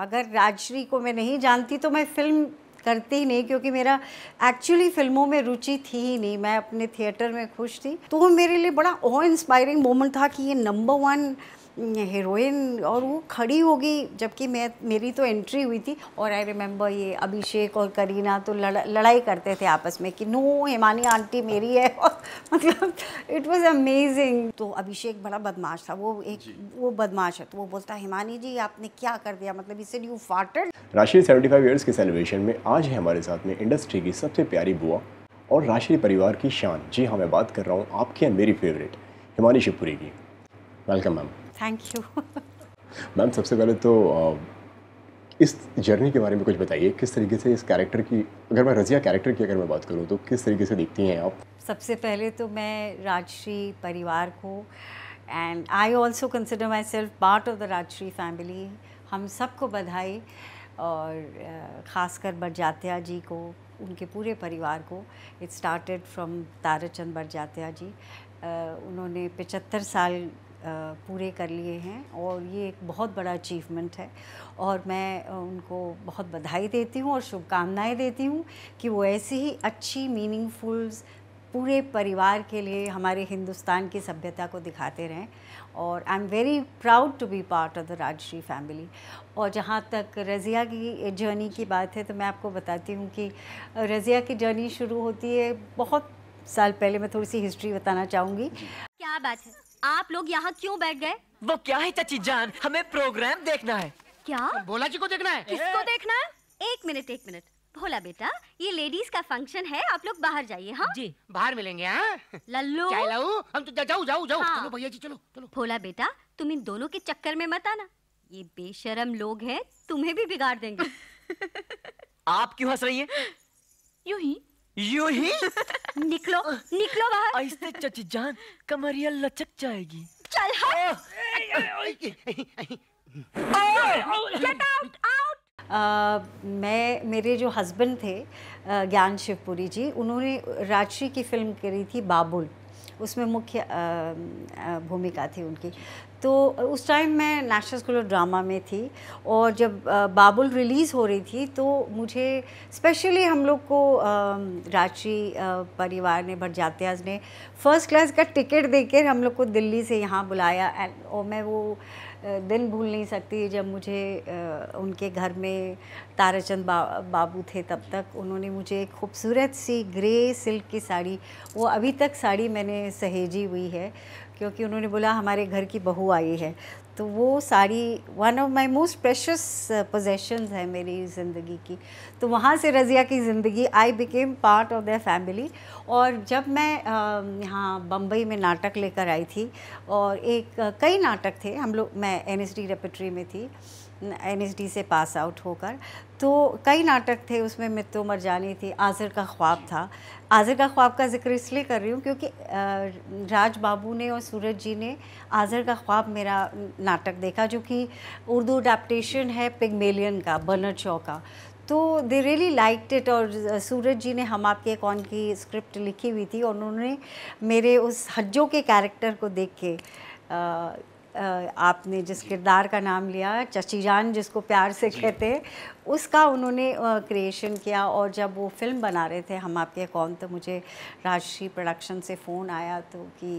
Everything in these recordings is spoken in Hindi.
अगर राजश्री को मैं नहीं जानती तो मैं फिल्म करती ही नहीं क्योंकि मेरा एक्चुअली फिल्मों में रुचि थी ही नहीं मैं अपने थिएटर में खुश थी तो वो मेरे लिए बड़ा ओ इंस्पायरिंग मोमेंट था कि ये नंबर वन हीरोइन और वो खड़ी होगी जबकि मैं मेरी तो एंट्री हुई थी और आई रिमेम्बर ये अभिषेक और करीना तो लड़, लड़ाई करते थे आपस में कि नो हिमानी आंटी मेरी है और मतलब इट वाज अमेजिंग तो अभिषेक बड़ा बदमाश था वो एक वो बदमाश है तो वो बोलता हिमानी जी आपने क्या कर दिया मतलब इसे यू फाटेड राशि सेवेंटी फाइव ईयर्स के सेलिब्रेशन में आज है हमारे साथ में इंडस्ट्री की सबसे प्यारी बुआ और राशि परिवार की शान जी हाँ मैं बात कर रहा हूँ आपकी एंड मेरी फेवरेट हिमानी शिवपुरी की welcome ma'am thank you ma'am सबसे पहले तो इस जर्नी के बारे में कुछ बताइए किस तरीके से इस कैरेक्टर की अगर मैं रजिया कैरेक्टर की अगर मैं बात करूँ तो किस तरीके से देखती हैं आप सबसे पहले तो मैं राजश्री परिवार को and I also consider myself part of the Rajshri family हम सबको बधाई और ख़ासकर बरजात्या जी को उनके पूरे परिवार को it started from Tarachand Barjatya ji उन्होंने पचहत्तर साल पूरे कर लिए हैं और ये एक बहुत बड़ा अचीवमेंट है और मैं उनको बहुत बधाई देती हूँ और शुभकामनाएं देती हूँ कि वो ऐसी ही अच्छी मीनिंगफुल पूरे परिवार के लिए हमारे हिंदुस्तान की सभ्यता को दिखाते रहें और I am very proud to be part of the Rajshri family और जहाँ तक रज़िया की जर्नी की बात है तो मैं आपको बताती हूँ कि रज़िया की जर्नी शुरू होती है बहुत साल पहले मैं थोड़ी सी हिस्ट्री बताना चाहूँगी क्या बात है आप लोग यहाँ क्यों बैठ गए वो क्या है चाची जान हमें प्रोग्राम देखना है क्या भोला जी को देखना है किसको देखना है एक मिनट एक मिनट भोला बेटा ये लेडीज का फंक्शन है आप लोग बाहर जाइए हाँ जी बाहर मिलेंगे हाँ लल्लू हम तो जाओ जाओ जाओ हाँ। चलो भैया जी चलो चलो भोला बेटा तुम इन दोनों के चक्कर में मत आना ये बेशरम लोग हैं तुम्हें भी बिगाड़ देंगे आप क्यों हंस रही है यूं ही यू ही निकलो निकलो बाहर ऐसे चची जान कमरिया लचक जाएगी चल हाँ। आउट आउट मैं मेरे जो हस्बैंड थे ज्ञान शिवपुरी जी उन्होंने राजश्री की फिल्म करी थी बाबुल उसमें मुख्य भूमिका थी उनकी तो उस टाइम मैं नेशनल स्कूल ऑफ ड्रामा में थी और जब बाबुल रिलीज़ हो रही थी तो मुझे स्पेशली हम लोग को राजी परिवार ने भटजात्याज ने फर्स्ट क्लास का टिकट देकर हम लोग को दिल्ली से यहाँ बुलाया और मैं वो दिन भूल नहीं सकती जब मुझे उनके घर में ताराचंद बाबू थे तब तक उन्होंने मुझे एक खूबसूरत सी ग्रे सिल्क की साड़ी वो अभी तक साड़ी मैंने सहेजी हुई है क्योंकि उन्होंने बोला हमारे घर की बहू आई है तो वो sari one of my most precious possessions है मेरी ज़िंदगी की तो वहाँ से रज़िया की ज़िंदगी I became part of the family और जब मैं um, यहाँ बम्बई में नाटक लेकर आई थी और एक uh, कई नाटक थे हम लोग मैं एन एस डी में थी डी से पास आउट होकर तो कई नाटक थे उसमें मर जानी थी आज़र का ख्वाब था आज़र का ख्वाब का जिक्र इसलिए कर रही हूँ क्योंकि राज बाबू ने और सूरज जी ने आज़र का ख्वाब मेरा नाटक देखा जो कि उर्दू अडेप्टशन है पिगमेलियन का बनर चौ का तो दे रियली लाइक इट और सूरज जी ने हम आपके कौन की स्क्रिप्ट लिखी हुई थी और उन्होंने मेरे उस हज्जों के कैरेक्टर को देख के आपने जिस किरदार का नाम लिया चची जान जिसको प्यार से कहते हैं उसका उन्होंने क्रिएशन किया और जब वो फिल्म बना रहे थे हम आपके कौन तो मुझे राजश्री प्रोडक्शन से फ़ोन आया तो कि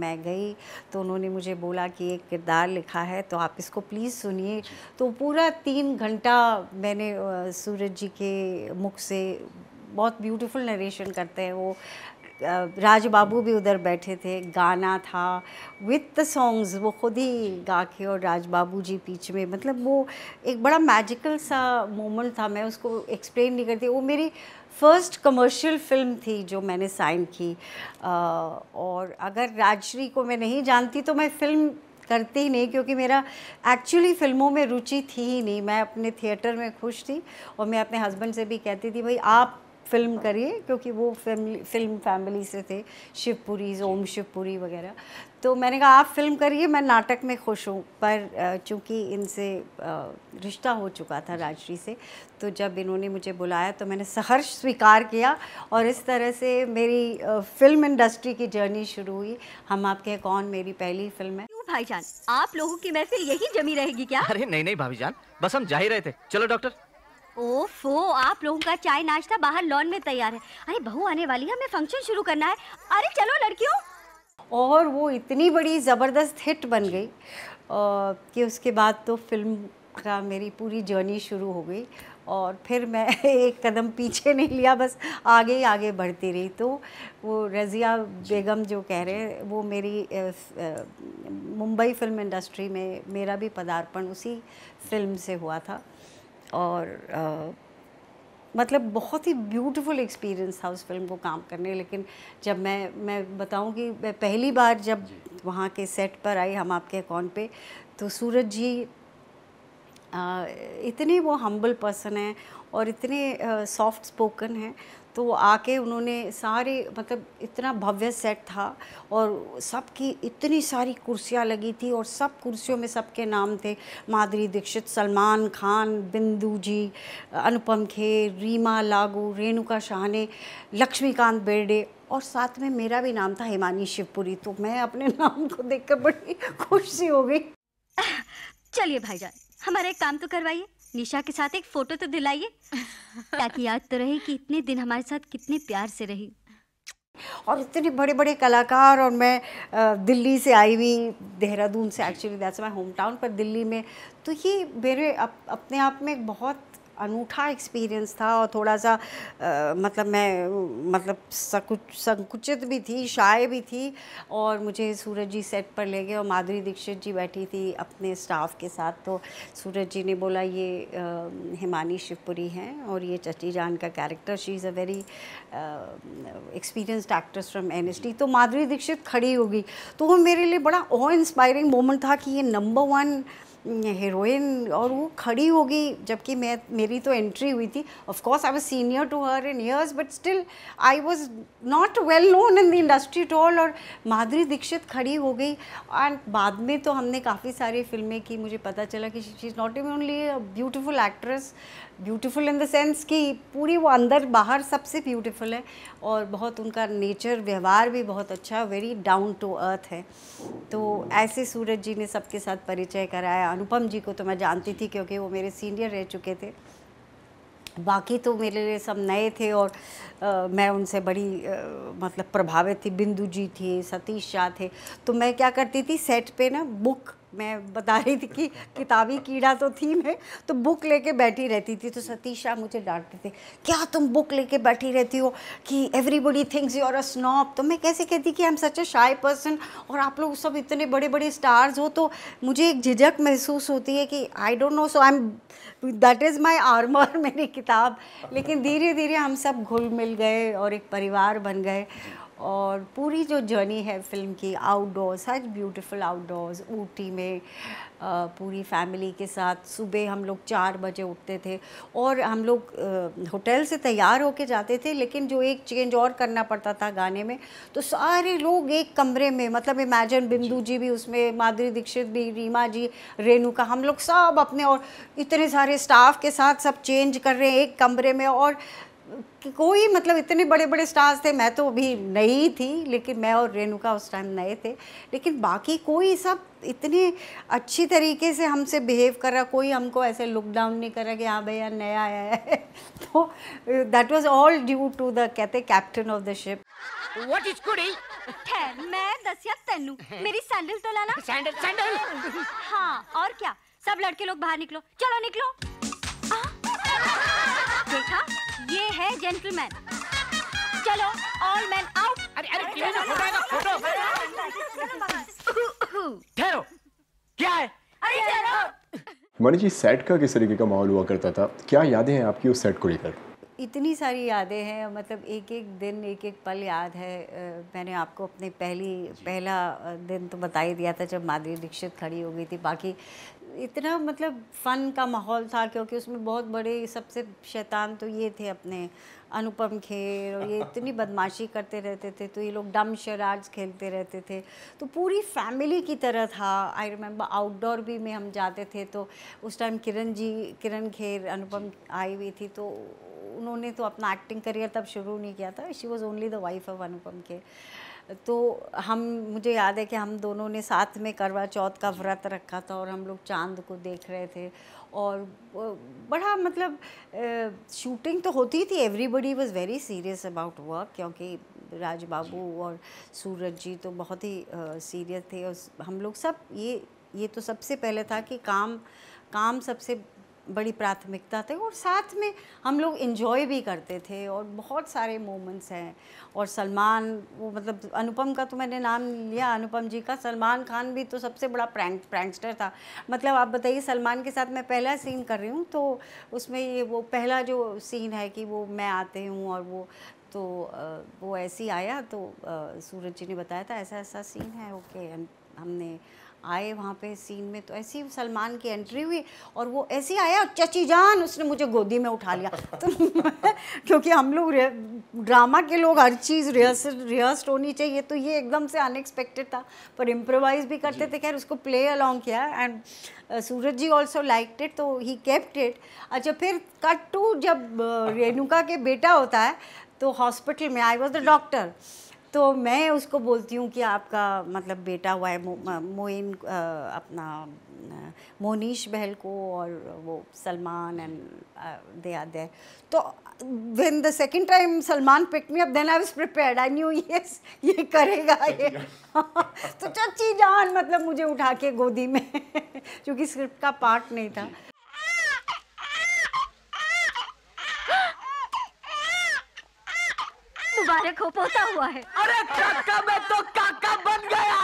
मैं गई तो उन्होंने मुझे बोला कि एक किरदार लिखा है तो आप इसको प्लीज़ सुनिए तो पूरा तीन घंटा मैंने सूरज जी के मुख से बहुत ब्यूटीफुल नरेशन करते हैं वो राज बाबू भी उधर बैठे थे गाना था विद द सॉन्ग्स वो खुद ही गा के और राज बाबू जी बीच में मतलब वो एक बड़ा मैजिकल सा मोमेंट था मैं उसको एक्सप्लेन नहीं करती वो मेरी फर्स्ट कमर्शियल फिल्म थी जो मैंने साइन की आ, और अगर राजश्री को मैं नहीं जानती तो मैं फिल्म करती ही नहीं क्योंकि मेरा एक्चुअली फिल्मों में रुचि थी ही नहीं मैं अपने थिएटर में खुश थी और मैं अपने हस्बैंड से भी कहती थी भाई आप फिल्म करिए क्योंकि वो फिल्म फिल्म फैमिली से थे शिवपुरी ओम शिवपुरी वगैरह तो मैंने कहा आप फिल्म करिए मैं नाटक में खुश हूँ पर चूँकि इनसे रिश्ता हो चुका था राजश्री से तो जब इन्होंने मुझे बुलाया तो मैंने सहर्ष स्वीकार किया और इस तरह से मेरी फिल्म इंडस्ट्री की जर्नी शुरू हुई हम आपके कौन मेरी पहली फिल्म है भाईजान आप लोगों की महफिल यही जमी रहेगी क्या अरे नहीं नहीं भाभी जान बस हम जा ही रहे थे चलो डॉक्टर ओफो आप लोगों का चाय नाश्ता बाहर लॉन में तैयार है अरे बहू आने वाली है हमें फंक्शन शुरू करना है अरे चलो लड़कियों और वो इतनी बड़ी ज़बरदस्त हिट बन गई कि उसके बाद तो फिल्म का मेरी पूरी जर्नी शुरू हो गई और फिर मैं एक कदम पीछे नहीं लिया बस आगे ही आगे बढ़ती रही तो वो रज़िया बेगम जो कह रहे हैं वो मेरी मुंबई फिल्म इंडस्ट्री में मेरा भी पदार्पण उसी फिल्म से हुआ था और मतलब बहुत ही ब्यूटीफुल एक्सपीरियंस था उस फिल्म को काम करने लेकिन जब मैं मैं बताऊं कि मैं पहली बार जब वहाँ के सेट पर आई हम आपके कौन पे तो सूरज जी आ, इतने वो हम्बल पर्सन हैं और इतने सॉफ्ट स्पोकन हैं तो आके उन्होंने सारे मतलब इतना भव्य सेट था और सबकी इतनी सारी कुर्सियाँ लगी थी और सब कुर्सियों में सबके नाम थे माधुरी दीक्षित सलमान खान बिंदु जी अनुपम खेर रीमा लागू रेणुका शाहने लक्ष्मीकांत बेर्डे और साथ में मेरा भी नाम था हिमानी शिवपुरी तो मैं अपने नाम को देखकर बड़ी खुशी हो गई चलिए भाईजान हमारा एक काम तो करवाइए निशा के साथ एक फोटो तो दिलाइए ताकि याद तो रहे कि इतने दिन हमारे साथ कितने प्यार से रही और इतने बड़े बड़े कलाकार और मैं दिल्ली से आई हुई देहरादून से actually that's my home town पर दिल्ली में तो ये मेरे अप, अपने आप में एक बहुत अनूठा एक्सपीरियंस था और थोड़ा सा आ, मतलब मैं मतलब सकुच संकुचित भी थी शाय भी थी और मुझे सूरज जी सेट पर ले गए और माधुरी दीक्षित जी बैठी थी अपने स्टाफ के साथ तो सूरज जी ने बोला ये हिमानी शिवपुरी हैं और ये चची जान का character she is a very experienced actress from an तो माधुरी दीक्षित खड़ी होगी तो वो मेरे लिए बड़ा और इंस्पायरिंग मोमेंट था कि ये नंबर वन हीरोइन और वो खड़ी होगी जबकि मैं मेरी तो एंट्री हुई थी of course I was senior to her in years but still I was not well known in the industry tall और माधुरी दीक्षित खड़ी हो गई एंड बाद में तो हमने काफ़ी सारी फिल्में की मुझे पता चला कि she is not even only beautiful actress beautiful in the sense कि पूरी वो अंदर बाहर सबसे ब्यूटीफुल है और बहुत उनका नेचर व्यवहार भी बहुत अच्छा वेरी डाउन टू अर्थ है तो ऐसे सूरज जी ने सबके साथ परिचय कराया अनुपम जी को तो मैं जानती थी क्योंकि वो मेरे सीनियर रह चुके थे बाकी तो मेरे लिए सब नए थे और आ, मैं उनसे बड़ी आ, मतलब प्रभावित थी बिंदु जी थे सतीश शाह थे तो मैं क्या करती थी सेट पे ना बुक मैं बता रही थी कि किताबी कीड़ा तो थी मैं तो बुक लेके बैठी रहती थी तो सतीश शाह मुझे डांटते थे क्या तुम बुक लेके बैठी रहती हो कि everybody thinks you are a snob तो मैं कैसे कहती कि आई एम सच अ शाई पर्सन और आप लोग सब इतने बड़े बड़े स्टार्स हो तो मुझे एक झिझक महसूस होती है कि I don't know so I am that is my armour मेरी किताब लेकिन धीरे धीरे हम सब घुल मिल गए और एक परिवार बन गए और पूरी जो जर्नी है फ़िल्म की outdoor such beautiful outdoors Ooty में आ, पूरी फैमिली के साथ सुबह हम लोग चार बजे उठते थे और हम लोग होटल से तैयार होके जाते थे लेकिन जो एक चेंज और करना पड़ता था गाने में तो सारे लोग एक कमरे में मतलब इमेजिन बिंदु जी भी उसमें माधुरी दीक्षित भी रीमा जी रेणुका हम लोग सब अपने और इतने सारे स्टाफ के साथ सब चेंज कर रहे हैं एक कमरे में और कि कोई मतलब इतने बड़े बड़े स्टार्स थे मैं तो अभी नई थी लेकिन मैं और रेणुका उस टाइम नए थे लेकिन बाकी कोई सब इतने अच्छी तरीके से हमसे बिहेव कर रहा कोई हमको ऐसे लुक डाउन नहीं कर रहा कि हाँ भैया नया आया है तो that was all due to the कहते captain of the ship what is कुड़ी ठहर मैं दसिया तन्नू मेरी सैंडल तो लाना सैंडल सैंडल हाँ और क्या सब लड़के लोग बाहर निकलो चलो निकलो देखा ये है जेंटलमैन चलो ऑल मैन आउट अरे अरे फोटो ठहरो क्या है अरे ठहरो मनी जी सेट का किस तरीके का माहौल हुआ करता था क्या यादें हैं आपकी उस सेट को लेकर इतनी सारी यादें हैं मतलब एक एक दिन एक एक पल याद है मैंने आपको अपने पहली पहला दिन तो बता ही दिया था जब माधुरी दीक्षित खड़ी हो गई थी बाकी इतना मतलब फ़न का माहौल था क्योंकि उसमें बहुत बड़े सबसे शैतान तो ये थे अपने अनुपम खेर और ये इतनी बदमाशी करते रहते थे तो ये लोग डम शराज खेलते रहते थे तो पूरी फैमिली की तरह था आई रिमेम्बर आउटडोर भी में हम जाते थे तो उस टाइम किरण जी किरण खेर अनुपम आई हुई थी तो उन्होंने तो अपना एक्टिंग करियर तब शुरू नहीं किया था she was only the wife of Anupam Kher तो हम मुझे याद है कि हम दोनों ने साथ में करवा चौथ का व्रत रखा था और हम लोग चांद को देख रहे थे और बड़ा मतलब शूटिंग तो होती थी everybody was very serious about work क्योंकि राज बाबू और सूरज जी तो बहुत ही सीरियस थे और हम लोग सब ये ये तो सबसे पहले था कि काम काम सबसे बड़ी प्राथमिकता थे और साथ में हम लोग इन्जॉय भी करते थे और बहुत सारे मोमेंट्स हैं और सलमान वो मतलब अनुपम का तो मैंने नाम लिया अनुपम जी का सलमान खान भी तो सबसे बड़ा प्रैंक प्रैंकस्टर था मतलब आप बताइए सलमान के साथ मैं पहला सीन कर रही हूँ तो उसमें ये वो पहला जो सीन है कि वो मैं आते हूँ और वो तो वो ऐसे ही आया तो सूरज जी ने बताया था ऐसा ऐसा सीन है ओके हमने आए वहाँ पे सीन में तो ऐसी सलमान की एंट्री हुई और वो ऐसे आया चची जान उसने मुझे गोदी में उठा लिया तो क्योंकि हम लोग ड्रामा के लोग हर चीज़ रिहर्सल रिहर्स होनी चाहिए तो ये एकदम से अनएक्सपेक्टेड था पर इम्प्रोवाइज भी करते थे खैर उसको प्ले अलॉन्ग किया and Suraj ji also like it तो ही केप्ट इट अच्छा फिर कट टू जब रेणुका के बेटा होता है तो हॉस्पिटल में आई वॉज द डॉक्टर तो मैं उसको बोलती हूँ कि आपका मतलब बेटा हुआ है मोइन अपना मोनीश बहल को और वो सलमान एंड दे आर तो when the second time Salman pick me up then I was prepared I knew yes ये करेगा ये तो चची जान मतलब मुझे उठा के गोदी में क्योंकि स्क्रिप्ट का पार्ट नहीं था मुबारक हो पोता हुआ है अरे काका मैं तो काका बन गया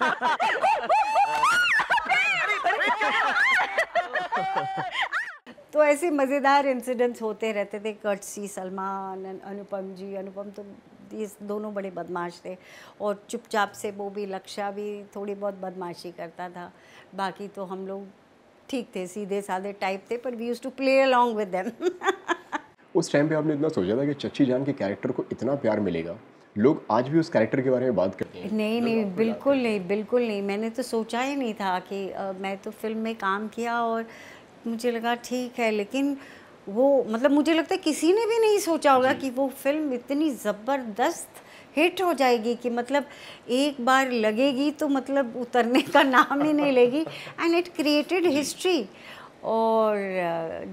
तो ऐसे मज़ेदार इंसिडेंट्स होते रहते थे कटसी सलमान अनुपम जी अनुपम तो ये दोनों बड़े बदमाश थे और चुपचाप से वो भी लक्ष्या भी थोड़ी बहुत बदमाशी करता था बाकी तो हम लोग ठीक थे सीधे साधे टाइप थे पर we used to play along with them उस टाइम पे आपने इतना सोचा था कि चची जान के कैरेक्टर को इतना प्यार मिलेगा लोग आज भी उस कैरेक्टर के बारे में बात करते हैं नहीं नहीं बिल्कुल नहीं बिल्कुल नहीं मैंने तो सोचा ही नहीं था कि आ, मैं तो फिल्म में काम किया और मुझे लगा ठीक है लेकिन वो मतलब मुझे लगता है किसी ने भी नहीं सोचा होगा कि वो फिल्म इतनी ज़बरदस्त हिट हो जाएगी कि मतलब एक बार लगेगी तो मतलब उतरने का नाम ही नहीं लेगी एंड इट क्रिएटेड हिस्ट्री और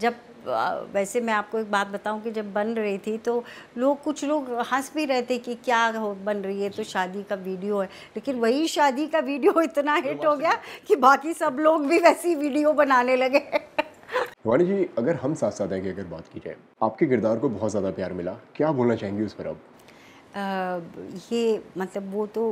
जब वैसे मैं आपको एक बात बताऊं कि जब बन रही थी तो लोग कुछ लोग हंस भी रहे थे कि क्या हो बन रही है तो शादी का वीडियो है लेकिन वही शादी का वीडियो इतना हिट हो गया कि बाकी सब लोग भी वैसी वीडियो बनाने लगे वाणी जी अगर हम साथ साथ आएंगे अगर बात की जाए आपके किरदार को बहुत ज़्यादा प्यार मिला क्या बोलना चाहेंगी उस पर अब ये मतलब वो तो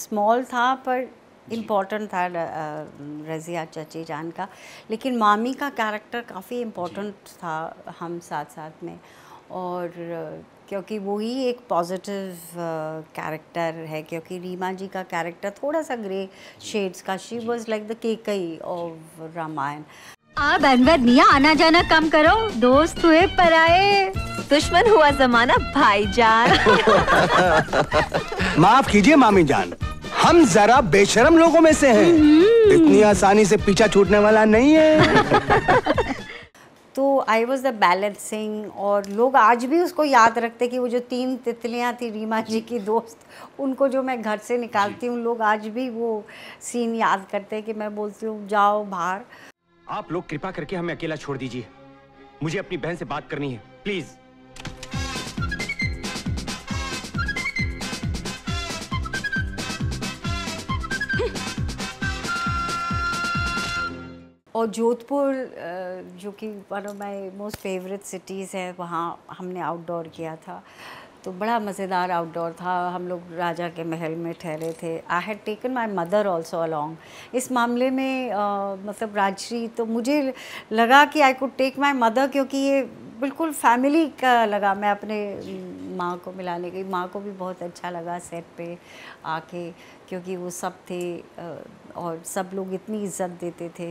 स्मॉल था पर इम्पॉर्टेंट था रज़िया चची जान का लेकिन मामी का कैरेक्टर काफ़ी इम्पोर्टेंट था हम साथ साथ में और क्योंकि वही एक पॉजिटिव कैरेक्टर है क्योंकि रीमा जी का कैरेक्टर थोड़ा सा ग्रे शेड्स का she was like the Kaikeyi of Ramayana आप अनवर निया आना जाना कम करो दोस्त हुए पर आए दुश्मन हुआ जमाना भाई जान माफ कीजिए मामी जान हम जरा बेशरम लोगों में से हैं हम्म। इतनी आसानी से पीछा छूटने वाला नहीं है तो आई वॉज द बैलेंसिंग और लोग आज भी उसको याद रखते कि वो जो तीन तितलियाँ थी रीमा जी की दोस्त उनको जो मैं घर से निकालती हूँ लोग आज भी वो सीन याद करते हैं कि मैं बोलती हूँ जाओ बाहर आप लोग कृपा करके हमें अकेला छोड़ दीजिए मुझे अपनी बहन से बात करनी है प्लीज़ और जोधपुर जो कि one of my most favourite cities है वहाँ हमने आउटडोर किया था तो बड़ा मज़ेदार आउटडोर था हम लोग राजा के महल में ठहरे थे I had taken my mother also along इस मामले में आ, मतलब राजश्री तो मुझे लगा कि I could take my mother क्योंकि ये बिल्कुल फैमिली का लगा मैं अपने माँ को मिलाने गई माँ को भी बहुत अच्छा लगा सेट पे आके क्योंकि वो सब थे और सब लोग इतनी इज्जत देते थे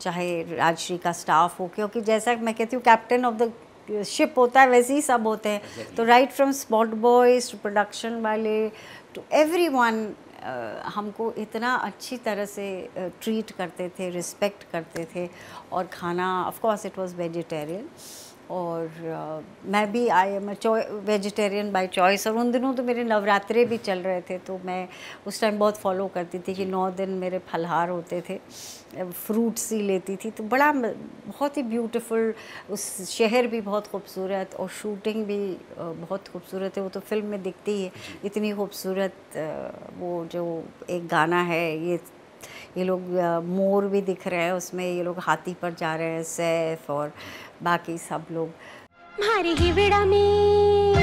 चाहे राजश्री का स्टाफ हो क्योंकि जैसा मैं कहती हूँ कैप्टन ऑफ द शिप होता है वैसे ही सब होते हैं तो right from spot boys to production वाले टू एवरी वन हमको इतना अच्छी तरह से ट्रीट करते थे रिस्पेक्ट करते थे और खाना of course it was vegetarian और मैं भी I am vegetarian by choice और उन दिनों तो मेरे नवरात्रे भी चल रहे थे तो मैं उस टाइम बहुत फॉलो करती थी कि नौ दिन मेरे फलहार होते थे फ्रूट्स ही लेती थी तो बड़ा बहुत ही ब्यूटीफुल उस शहर भी बहुत खूबसूरत और शूटिंग भी बहुत खूबसूरत है वो तो फिल्म में दिखती है इतनी खूबसूरत वो जो एक गाना है ये ये लोग मोर भी दिख रहे हैं उसमें ये लोग हाथी पर जा रहे हैं सैफ और बाकी सब लोग मारी ही विड़ा में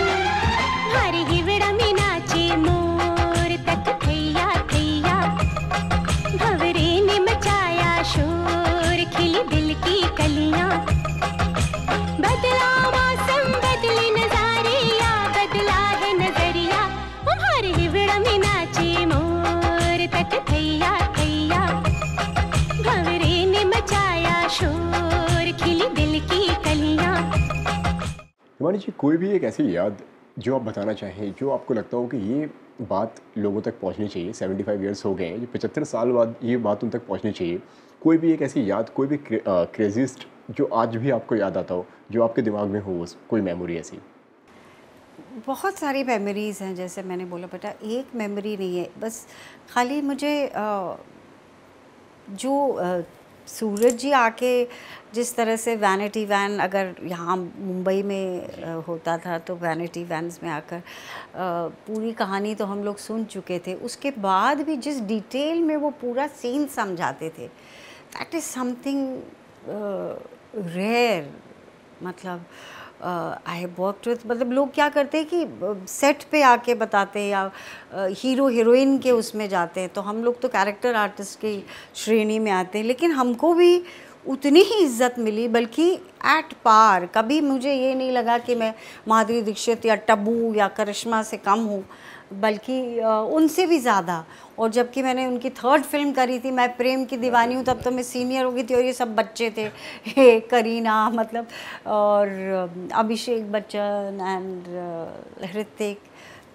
मारी ही हिमानी जी कोई भी एक ऐसी याद जो आप बताना चाहें जो आपको लगता हो कि ये बात लोगों तक पहुंचनी चाहिए 75 फाइव ईयर्स हो गए हैं जो पचहत्तर साल बाद ये बात उन तक पहुंचनी चाहिए कोई भी एक ऐसी याद कोई भी क्रेजिस्ट जो आज भी आपको याद आता हो जो आपके दिमाग में हो उस कोई मेमोरी ऐसी बहुत सारी मेमोरीज़ हैं जैसे मैंने बोला बेटा एक मेमोरी नहीं है बस खाली मुझे आ, जो सूरज जी आके जिस तरह से वैनिटी वैन अगर यहाँ मुंबई में होता था तो वैनिटी वैन में आकर पूरी कहानी तो हम लोग सुन चुके थे उसके बाद भी जिस डिटेल में वो पूरा सीन समझाते थे दैट इज़ समथिंग रेयर मतलब uh, I have work with मतलब लोग क्या करते हैं कि सेट पे आके बताते हैं या हीरो हीरोइन के उसमें जाते हैं तो हम लोग तो कैरेक्टर आर्टिस्ट की श्रेणी में आते हैं लेकिन हमको भी उतनी ही इज्जत मिली बल्कि एट पार कभी मुझे ये नहीं लगा कि मैं माधुरी दीक्षित या टबू या करिश्मा से कम हूँ बल्कि उनसे भी ज़्यादा और जबकि मैंने उनकी थर्ड फिल्म करी थी मैं प्रेम की दीवानी हूँ तब तो मैं सीनियर हो गई थी और ये सब बच्चे थे हे करीना मतलब और अभिषेक बच्चन एंड ऋतिक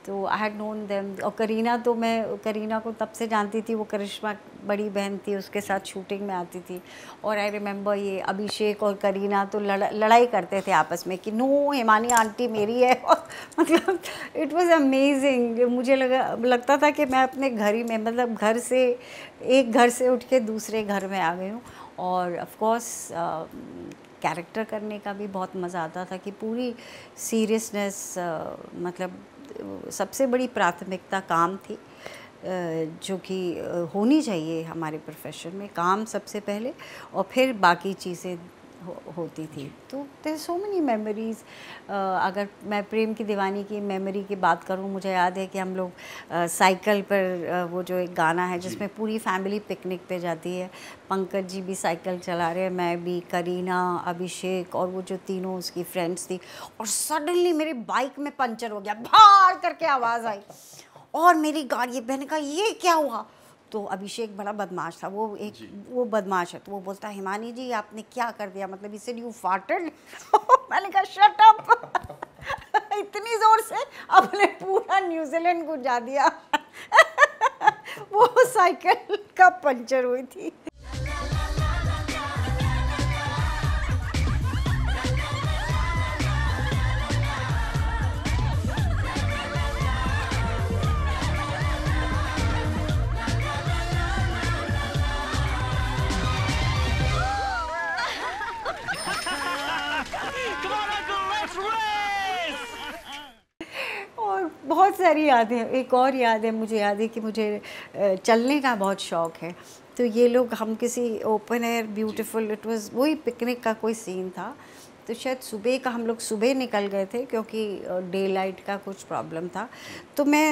तो आई हैड नोन देम और करीना तो मैं करीना को तब से जानती थी वो करिश्मा बड़ी बहन थी उसके साथ शूटिंग में आती थी और आई रिमेंबर ये अभिषेक और करीना तो लड़, लड़ाई करते थे आपस में कि नो हिमानी आंटी मेरी है और मतलब इट वाज अमेजिंग मुझे लगा लगता था कि मैं अपने घर ही में मतलब घर से एक घर से उठ के दूसरे घर में आ गई हूँ और ऑफकोर्स कैरेक्टर uh, करने का भी बहुत मज़ा आता था कि पूरी सीरियसनेस uh, मतलब सबसे बड़ी प्राथमिकता काम थी जो कि होनी चाहिए हमारे प्रोफेशन में काम सबसे पहले और फिर बाकी चीज़ें हो, होती थी तो देर सो मेनी मेमोरीज़ अगर मैं प्रेम की दीवानी की मेमोरी की बात करूँ मुझे याद है कि हम लोग साइकिल पर वो जो एक गाना है जिसमें पूरी फैमिली पिकनिक पे जाती है पंकज जी भी साइकिल चला रहे हैं मैं भी करीना अभिषेक और वो जो तीनों उसकी फ्रेंड्स थी और सडनली मेरी बाइक में पंचर हो गया भार करके आवाज़ आई और मेरी गाड़ी बहन का ये क्या हुआ तो अभिषेक बड़ा बदमाश था वो एक वो बदमाश है तो वो बोलता है हिमानी जी आपने क्या कर दिया मतलब इसे यू फाटल मैंने कहा शट अप इतनी जोर से अपने पूरा न्यूजीलैंड को जा दिया वो साइकिल का पंचर हुई थी सारी यादें एक और याद है मुझे याद है कि मुझे चलने का बहुत शौक है तो ये लोग हम किसी open air beautiful it was वही पिकनिक का कोई सीन था तो शायद सुबह का हम लोग सुबह निकल गए थे क्योंकि डे लाइट का कुछ प्रॉब्लम था तो मैं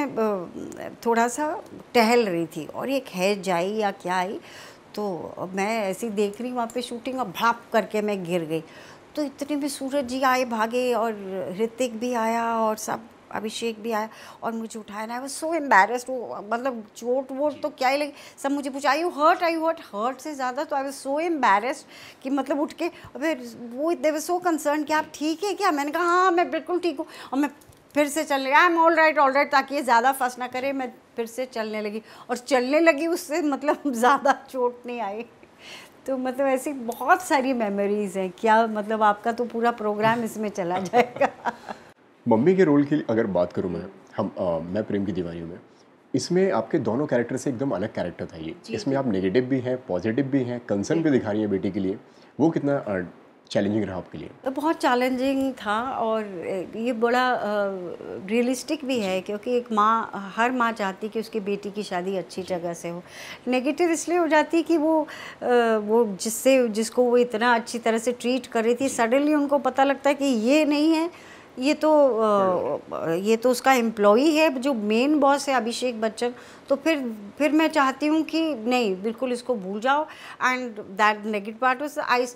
थोड़ा सा टहल रही थी और एक है जाई या क्या आई तो मैं ऐसी देख रही वहाँ पे शूटिंग और भाप करके मैं गिर गई तो इतने में सूरज जी आए भागे और ऋतिक भी आया और सब अभिषेक भी आया और मुझे उठाया ना आई सो एम्बेरस्ड वो मतलब चोट वोट तो क्या ही लगी सब मुझे पूछा I you hurt I you hurt hurt से ज़्यादा तो आई वो सो एम्बेरस्ड कि मतलब उठ के फिर वो दे वो सो कंसर्न कि आप ठीक है क्या मैंने कहा हाँ मैं बिल्कुल ठीक हूँ और मैं फिर से चल रही I am all right all right ताकि ये ज़्यादा फंस ना करे मैं फिर से चलने लगी और चलने लगी उससे मतलब ज़्यादा चोट नहीं आई तो मतलब ऐसी बहुत सारी मेमोरीज़ हैं क्या मतलब आपका तो पूरा प्रोग्राम इसमें चला जाएगा मम्मी के रोल की अगर बात करूँ मैं हम आ, मैं प्रेम की दीवानी में इसमें आपके दोनों कैरेक्टर से एकदम अलग कैरेक्टर था ये इसमें आप नेगेटिव भी हैं पॉजिटिव भी हैं कंसर्न भी दिखा रही हैं बेटी के लिए वो कितना चैलेंजिंग रहा आपके लिए तो बहुत चैलेंजिंग था और ये बड़ा रियलिस्टिक भी है क्योंकि एक माँ हर माँ चाहती कि उसकी बेटी की शादी अच्छी जगह से हो नेगेटिव इसलिए हो जाती कि वो वो जिससे जिसको वो इतना अच्छी तरह से ट्रीट कर रही थी सडनली उनको पता लगता है कि ये नहीं है ये तो ये तो उसका एम्प्लॉई है जो मेन बॉस है अभिषेक बच्चन तो फिर फिर मैं चाहती हूँ कि नहीं बिल्कुल इसको भूल जाओ and that negative part I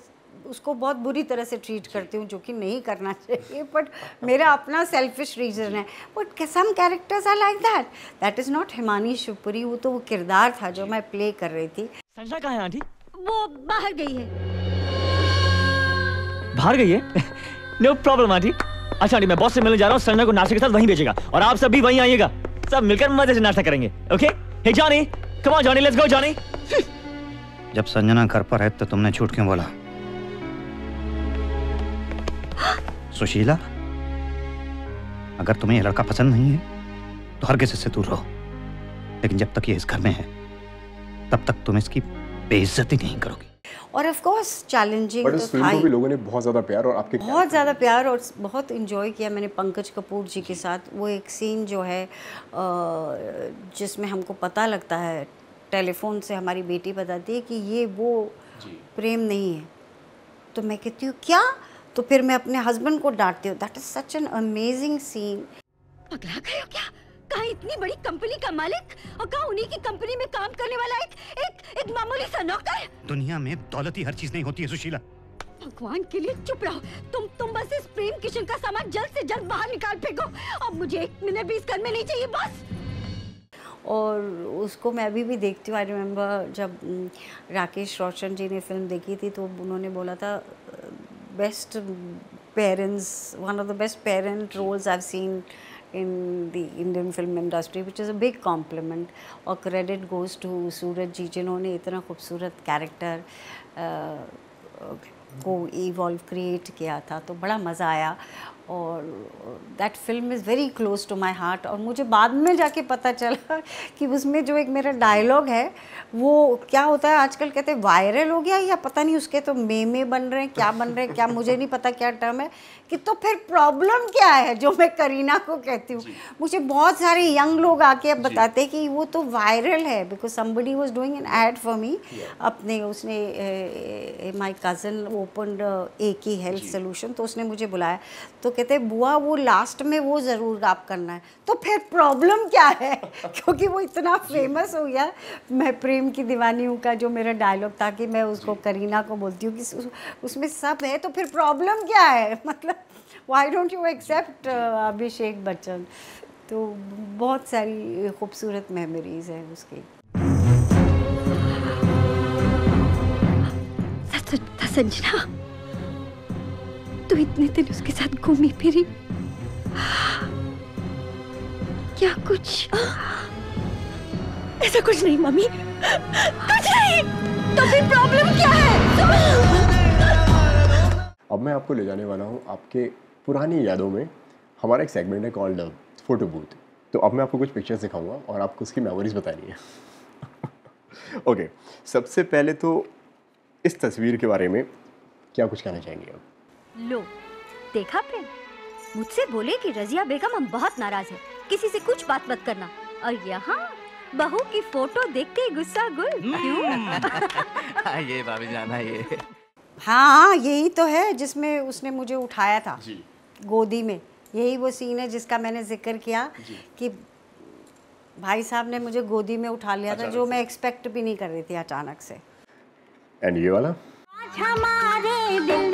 उसको बहुत बुरी तरह से ट्रीट करती हूँ जो कि नहीं करना चाहिए बट मेरा अपना सेल्फिश रीजन है but some characters are like that that is not Himani Shivpuri वो तो वो किरदार था जो मैं प्ले कर रही थी संजना कहाँ है आंटी वो बाहर गई है बाहर गई है नो प्रॉब्लम आंटी अच्छा मैं बॉस से मिलने जा रहा हूँ संजना को नाश्ते के साथ वहीं भेजेगा और आप सब भी वहीं आइएगा सब मिलकर मजे से नाश्ता करेंगे ओके हे जानी कमा जानी लेट्स गो जानी जब संजना घर पर है तो तुमने झूठ क्यों बोला सुशीला अगर तुम्हें यह लड़का पसंद नहीं है तो हर किसी से दूर रहो लेकिन जब तक ये इस घर में है तब तक तुम इसकी बेइज्जती नहीं करोगे और ऑफ कोर्स चैलेंजिंग तो था भी लोगों ने बहुत ज़्यादा प्यार और आपके बहुत ज़्यादा प्यार और बहुत इन्जॉय किया मैंने पंकज कपूर जी के साथ वो एक सीन जो है जिसमें हमको पता लगता है टेलीफोन से हमारी बेटी बताती है कि ये वो प्रेम नहीं है तो मैं कहती हूँ क्या तो फिर मैं अपने हस्बैंड को डांटती हूँ that is such an amazing scene पगला गए हो क्या कहा इतनी बड़ी कंपनी का मालिक और कहा उन्हीं की कंपनी में काम करने वाला एक एक एक मामूली सा नौकर दुनिया में दौलत ही हर चीज नहीं होती है सुशीला भगवान के लिए चुप रहो तुम तुम बस इस प्रेम किशन का सामान जल्द से जल्द बाहर निकाल फेंको अब मुझे एक मिनट भी इस घर में नहीं चाहिए बस और उसको मैं अभी भी देखती हूँ आई रिमेम्बर जब राकेश रोशन जी ने फिल्म देखी थी तो उन्होंने बोला था best parents one of the best parent roles I seen in the Indian film industry, which is a big compliment. Or credit goes to Suraj Suraj ji जिन्होंने इतना खूबसूरत कैरेक्टर को इवॉल्व क्रिएट किया था तो बड़ा मज़ा आया और that film is very close to my heart और मुझे बाद में जाके पता चला कि उसमें जो एक मेरा डायलॉग है वो क्या होता है आजकल कहते हैं वायरल हो गया या पता नहीं उसके तो मेमे बन रहे हैं क्या बन रहे हैं क्या मुझे नहीं पता क्या टर्म है कि तो फिर प्रॉब्लम क्या है जो मैं करीना को कहती हूँ मुझे बहुत सारे यंग लोग आके अब बताते हैं कि वो तो वायरल है because somebody was doing an ad for me अपने उसने माई कज़न ओपन ए की हेल्थ सोल्यूशन तो उसने मुझे बुलाया तो कहते हैं बुआ वो लास्ट में वो ज़रूर आप करना है तो फिर प्रॉब्लम क्या है क्योंकि वो इतना फेमस हो गया मैं प्रेम की दीवानी हूँ का जो मेरा डायलॉग था कि मैं उसको करीना को बोलती हूँ कि उसमें सब है तो फिर प्रॉब्लम क्या है मतलब why don't you accept Abhishek Bachchan तो बहुत सारी खूबसूरत मेमोरीज हैं उसकी संजना तो इतने दिन उसके साथ घूमी फिरी क्या कुछ ऐसा कुछ नहीं मम्मी कुछ नहीं तो फिर प्रॉब्लम क्या है अब मैं आपको ले जाने वाला हूँ आपके पुरानी यादों में हमारा एक सेगमेंट है कॉल्ड फोटो बूथ तो अब मैं आपको कुछ पिक्चर्स दिखाऊंगा और आपको उसकी मेमोरीज बतानी है ओके okay, सबसे पहले तो इस तस्वीर के बारे में क्या कुछ कहना चाहेंगे आप लो देखा प्रेम मुझसे बोले कि रजिया बेगम हम बहुत नाराज है किसी से कुछ बात मत करना और यहाँ बहू की फोटो देख के गुस्सा गुल हम्म। क्यों हाँ, ये भाभी जाना ये हाँ यही तो है जिसमें उसने मुझे उठाया था जी। गोदी में यही वो सीन है जिसका मैंने जिक्र किया कि भाई साहब ने मुझे गोदी में उठा लिया था जो मैं एक्सपेक्ट भी नहीं कर रही थी अचानक से एंड ये वाला आज हमारे दिल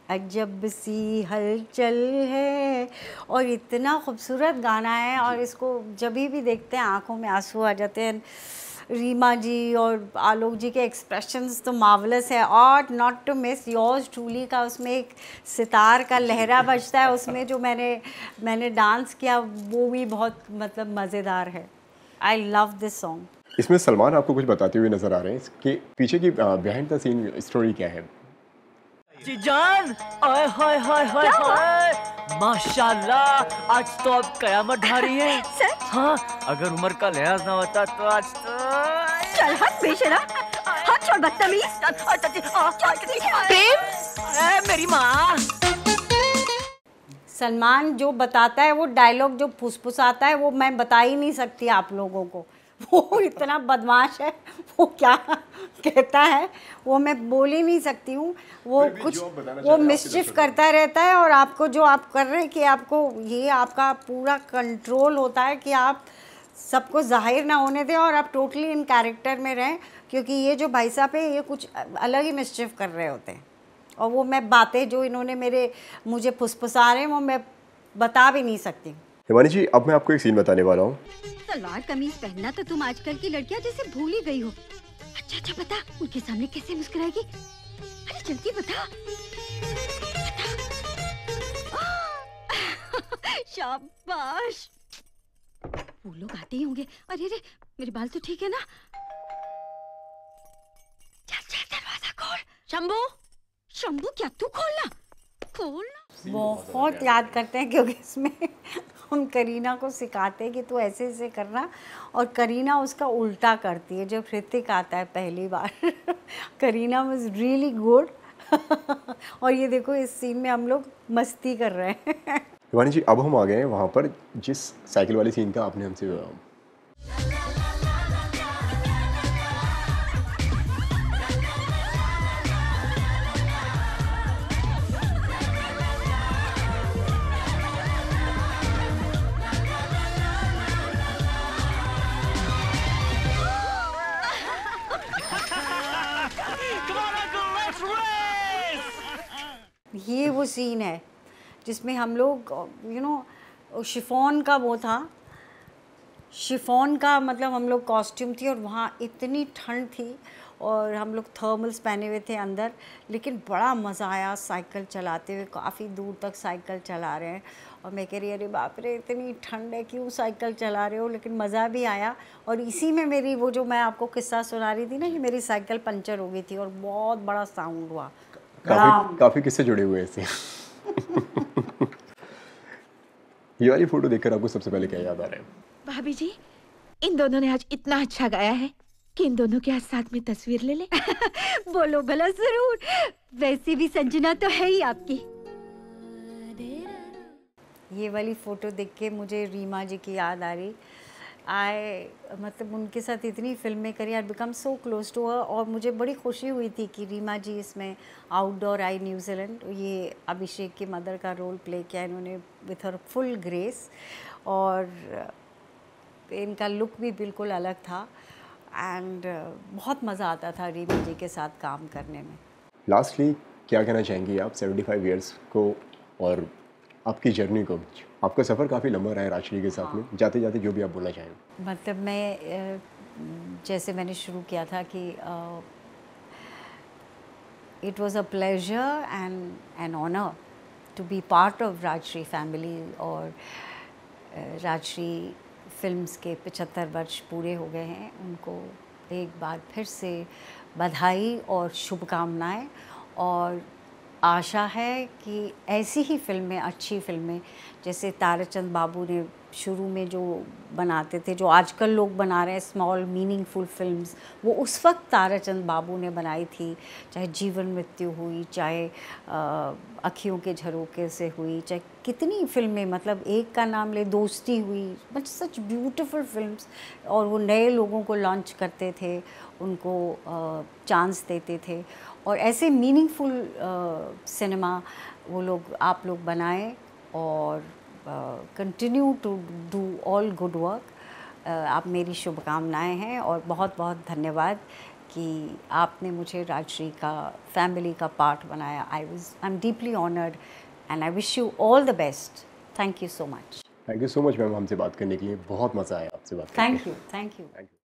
अजब सी हलचल है और इतना खूबसूरत गाना है और इसको जब भी देखते हैं आंखों में आंसू आ जाते हैं रीमा जी और आलोक जी के एक्सप्रेशंस तो मावलस है और not to miss yours truly का उसमें एक सितार का लहरा बजता है उसमें जो मैंने मैंने डांस किया वो भी बहुत मतलब मज़ेदार है आई लव दिस सॉन्ग इसमें सलमान आपको कुछ बताते हुए नज़र आ रहे हैं इसके पीछे की बिहाइंड द सीन स्टोरी क्या है जी जान आए हाय हाय हाय हाय माशाल्लाह आज तो आप कयामत ढारी है सर हाँ अगर उम्र का लिहाज ना होता तो आज तो चल हट बेशरम हट छोड़ बदतमीज प्रेम मेरी माँ सलमान जो बताता है वो डायलॉग जो फुसफुसाता है वो मैं बता ही नहीं सकती आप लोगों को वो इतना बदमाश है वो क्या कहता है वो मैं बोल ही नहीं सकती हूँ वो कुछ वो मिसचिफ तो करता रहता है और आपको जो आप कर रहे हैं कि आपको ये आपका पूरा कंट्रोल होता है कि आप सबको जाहिर ना होने दें और आप टोटली इन कैरेक्टर में रहें क्योंकि ये जो भाई साहब है ये कुछ अलग ही मिसचिफ कर रहे होते हैं और वो मैं बातें जो इन्होंने मेरे मुझे फुसफुसा रहे हैं वो मैं बता भी नहीं सकती हिमानी जी अब मैं आपको एक सीन बताने वाला हूँ सलवार कमीज पहनना तो तुम आजकल की लड़कियाँ जैसे भूल ही गई हो अच्छा अच्छा बता उनके सामने कैसे मुस्कुराएगी अरे जल्दी बता, शाबाश वो लोग आते ही होंगे अरे अरे मेरे बाल तो ठीक है ना चल चल दरवाजा खोल शंभू शंभू क्या तू खोलना खोलना बहुत याद करते हैं क्योंकि इसमें हम करीना को सिखाते हैं कि तू ऐसे ऐसे करना और करीना उसका उल्टा करती है जब हृतिक आता है पहली बार करीना वॉज रियली गुड और ये देखो इस सीन में हम लोग मस्ती कर रहे हैं जी अब हम आ गए हैं वहाँ पर जिस साइकिल वाली सीन का आपने हमसे वो सीन है जिसमें हम लोग यू नो शिफोन का वो था शिफोन का मतलब हम लोग कॉस्ट्यूम थी और वहाँ इतनी ठंड थी और हम लोग थर्मल्स पहने हुए थे अंदर लेकिन बड़ा मज़ा आया साइकिल चलाते हुए काफ़ी दूर तक साइकिल चला रहे हैं और मैं कह रही अरे बाप रे इतनी ठंड है क्यों साइकिल चला रहे हो लेकिन मज़ा भी आया और इसी में मेरी वो जो मैं आपको किस्सा सुना रही थी ना कि मेरी साइकिल पंचर हो गई थी और बहुत बड़ा साउंड हुआ काफी काफी किससे जुड़े हुए ऐसे ये वाली फोटो देखकर आपको सबसे पहले क्या याद आ रहा है भाभी जी इन दोनों ने आज इतना अच्छा गाया है कि इन दोनों के आज साथ में तस्वीर ले ले बोलो भला जरूर वैसे भी संजना तो है ही आपकी ये वाली फोटो देख के मुझे रीमा जी की याद आ रही आई मतलब उनके साथ इतनी फिल्में करी I become so close to her और मुझे बड़ी खुशी हुई थी कि रीमा जी इसमें आउटडोर आई न्यूजीलैंड ये अभिषेक के मदर का रोल प्ले किया इन्होंने विथ हर फुल ग्रेस और इनका लुक भी बिल्कुल अलग था एंड बहुत मज़ा आता था रीमा जी के साथ काम करने में लास्टली क्या कहना चाहेंगी आप सेवेंटी फाइव ईयर्स को और आपकी जर्नी को आपका सफ़र काफ़ी लंबा रहा है राजनी के साथ हाँ। में जाते जाते जो भी आप बोलना चाहें मतलब मैं जैसे मैंने शुरू किया था कि it was a pleasure and an honour to be part of Rajshri family और राजश्री फिल्म्स के पचहत्तर वर्ष पूरे हो गए हैं उनको एक बार फिर से बधाई और शुभकामनाएं और आशा है कि ऐसी ही फिल्में अच्छी फिल्में जैसे ताराचंद बाबू ने शुरू में जो बनाते थे जो आजकल लोग बना रहे हैं स्मॉल मीनिंगफुल फिल्म्स वो उस वक्त ताराचंद बाबू ने बनाई थी चाहे जीवन मृत्यु हुई चाहे अखियों के झरोके से हुई चाहे कितनी फिल्में मतलब एक का नाम ले दोस्ती हुई बट सच ब्यूटीफुल फिल्म्स और वो नए लोगों को लॉन्च करते थे उनको चांस देते थे और ऐसे मीनिंगफुल सिनेमा वो लोग आप लोग बनाएं और continue to do all good work आप मेरी शुभकामनाएं हैं और बहुत बहुत धन्यवाद कि आपने मुझे राजश्री का फैमिली का पार्ट बनाया I was I am deeply honoured and I wish you all the best thank you so much thank you so much ma'am हमसे बात करने के लिए बहुत मज़ा आया आपसे बात थैंक यू थैंक यू